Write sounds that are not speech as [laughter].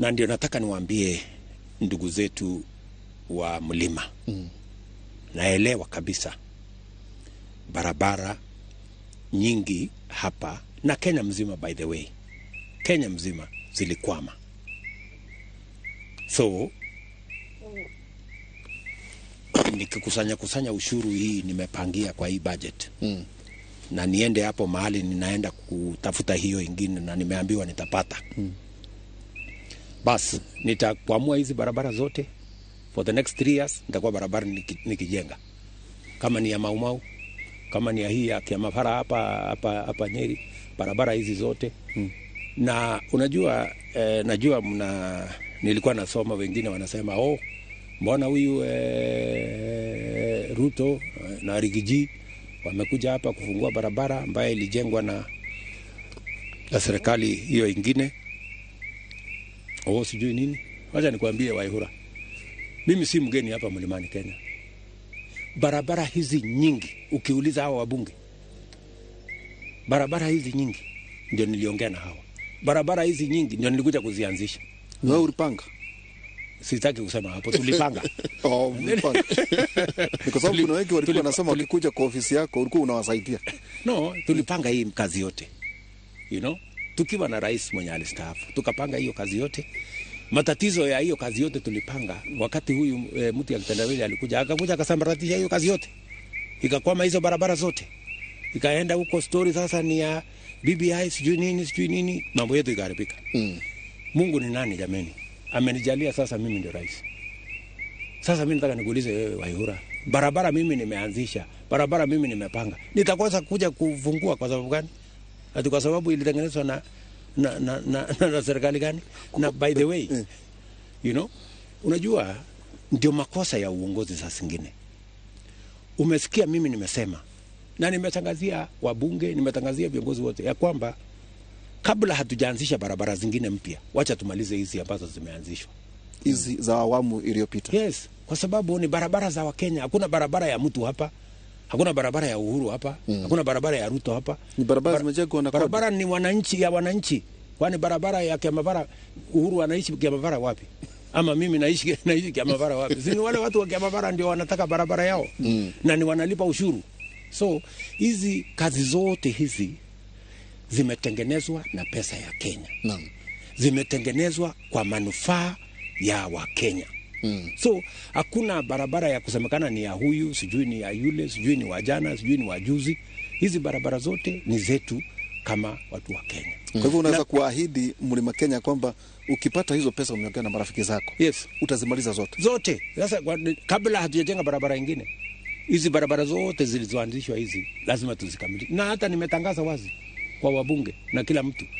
na ndio nataka niwaambie ndugu zetu wa mlima mm. Naelewa kabisa barabara nyingi hapa na Kenya mzima, by the way, Kenya mzima zilikwama, so [coughs] nikikusanya kusanya ushuru hii nimepangia kwa hii budget mm. na niende hapo mahali ninaenda kutafuta hiyo ingine, na nimeambiwa nitapata mm basi nitakwamua hizi barabara zote for the next three years nitakuwa barabara nikijenga kama ni ya maumau kama ni ya hii ya kiamafara hapa hapa hapa Nyeri barabara hizi zote hmm. na unajua eh, najua mna nilikuwa nasoma wengine wanasema oh mbona huyu eh, Ruto eh, na Rigiji wamekuja hapa kufungua barabara ambayo ilijengwa na, na serikali hiyo ingine oo oh, sijui nini. Wacha nikwambie Waihura, mimi si mgeni hapa mlimani Kenya. Barabara hizi nyingi, ukiuliza hawa wabunge, barabara hizi nyingi ndio niliongea na hawa, barabara hizi nyingi ndio nilikuja kuzianzisha. Wewe hmm. ulipanga? sitaki kusema hapo, tulipanga [laughs] oh, [laughs] kwa sababu wengi walikuwa nasema wakikuja kwa ofisi yako ulikuwa unawasaidia. No, tulipanga hii kazi yote you know? tukiwa na rais mwenye alistaafu, tukapanga hiyo kazi yote. Matatizo ya hiyo kazi yote tulipanga wakati huyu e, eh, mtu akitendawili alikuja, akakuja akasambaratisha hiyo kazi yote, ikakwama hizo barabara zote, ikaenda huko. Stori sasa ni ya BBI sijui nini sijui nini, mambo yetu ikaharibika. Mm. Mungu ni nani jameni? Amenijalia sasa, mimi ndio rais. Sasa mimi nataka nikuulize wewe Waihura, barabara mimi nimeanzisha, barabara mimi nimepanga, nitakosa kuja kufungua kwa sababu gani? ati kwa sababu ilitengenezwa na, na, na, na, na, na serikali gani? Na by the way you know, unajua ndio makosa ya uongozi saa zingine. Umesikia mimi nimesema na nimetangazia wabunge, nimetangazia viongozi wote ya kwamba kabla hatujaanzisha barabara zingine mpya, wacha tumalize hizi ambazo zimeanzishwa hizi za awamu iliyopita. Yes, kwa sababu ni barabara za Wakenya, hakuna barabara ya mtu hapa hakuna barabara ya Uhuru hapa mm. hakuna barabara ya Ruto hapa, ni barabara zimejengwa na barabara ni wananchi ya wananchi, kwani barabara ya Kiamavara, Uhuru anaishi Kiamavara wapi? ama mimi naishi [laughs] naishi Kiamavara wapi? si ni wale watu wa Kiamavara ndio wanataka barabara yao mm. na ni wanalipa ushuru. So hizi kazi zote hizi zimetengenezwa na pesa ya Kenya, naam, zimetengenezwa kwa manufaa ya Wakenya. Mm. So hakuna barabara ya kusemekana ni ya huyu, sijui ni ya yule, sijui ni wajana, sijui ni wajuzi. Hizi barabara zote ni zetu kama watu wa Kenya. Mm. Kwa hivyo unaweza kuahidi Mlima Kenya kwamba ukipata hizo pesa umeongea na marafiki zako, yes, utazimaliza zote zote. Sasa kabla hatujajenga barabara ingine, hizi barabara zote zilizoanzishwa hizi lazima tuzikamilishe, na hata nimetangaza wazi kwa wabunge na kila mtu